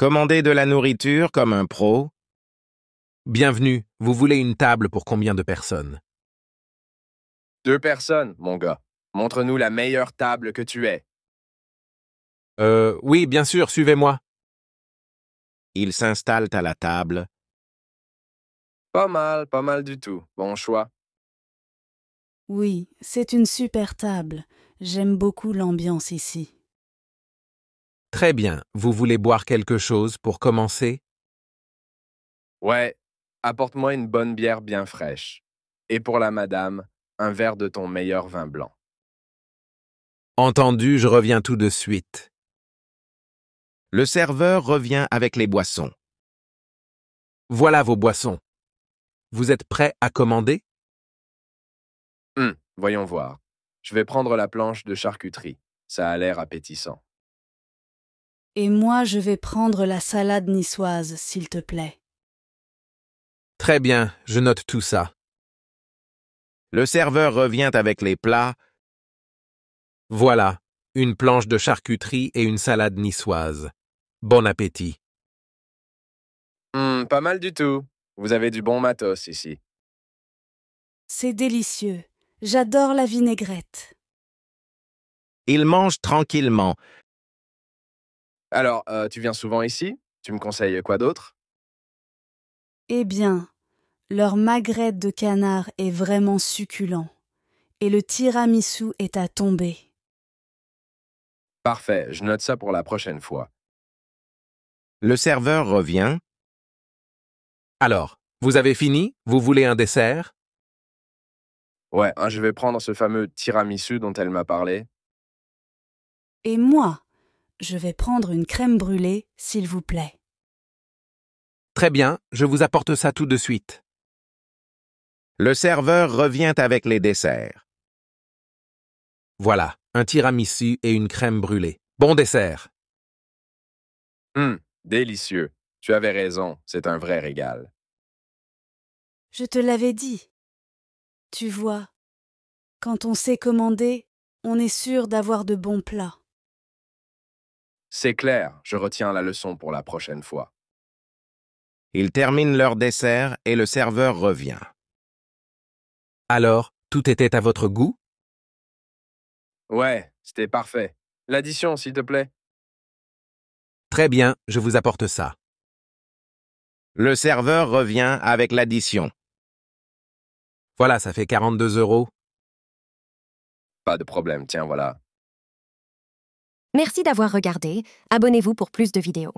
Commander de la nourriture comme un pro. Bienvenue, vous voulez une table pour combien de personnes Deux personnes, mon gars. Montre-nous la meilleure table que tu aies. Euh, oui, bien sûr, suivez-moi. Ils s'installent à la table. Pas mal, pas mal du tout. Bon choix. Oui, c'est une super table. J'aime beaucoup l'ambiance ici. Très bien, vous voulez boire quelque chose pour commencer Ouais, apporte-moi une bonne bière bien fraîche. Et pour la madame, un verre de ton meilleur vin blanc. Entendu, je reviens tout de suite. Le serveur revient avec les boissons. Voilà vos boissons. Vous êtes prêt à commander hum, Voyons voir. Je vais prendre la planche de charcuterie. Ça a l'air appétissant. Et moi, je vais prendre la salade niçoise, s'il te plaît. Très bien, je note tout ça. Le serveur revient avec les plats. Voilà, une planche de charcuterie et une salade niçoise. Bon appétit. Hmm, pas mal du tout. Vous avez du bon matos ici. C'est délicieux. J'adore la vinaigrette. Il mange tranquillement, alors, tu viens souvent ici Tu me conseilles quoi d'autre Eh bien, leur magrette de canard est vraiment succulent. Et le tiramisu est à tomber. Parfait, je note ça pour la prochaine fois. Le serveur revient. Alors, vous avez fini Vous voulez un dessert Ouais, hein, je vais prendre ce fameux tiramisu dont elle m'a parlé. Et moi, je vais prendre une crème brûlée, s'il vous plaît. Très bien, je vous apporte ça tout de suite. Le serveur revient avec les desserts. Voilà, un tiramisu et une crème brûlée. Bon dessert. Hum, délicieux. Tu avais raison, c'est un vrai régal. Je te l'avais dit. Tu vois, quand on sait commander, on est sûr d'avoir de bons plats. C'est clair, je retiens la leçon pour la prochaine fois. Ils terminent leur dessert et le serveur revient. Alors, tout était à votre goût Ouais, c'était parfait. L'addition, s'il te plaît. Très bien, je vous apporte ça. Le serveur revient avec l'addition. Voilà, ça fait 42 euros. Pas de problème, tiens, voilà. Merci d'avoir regardé, abonnez-vous pour plus de vidéos.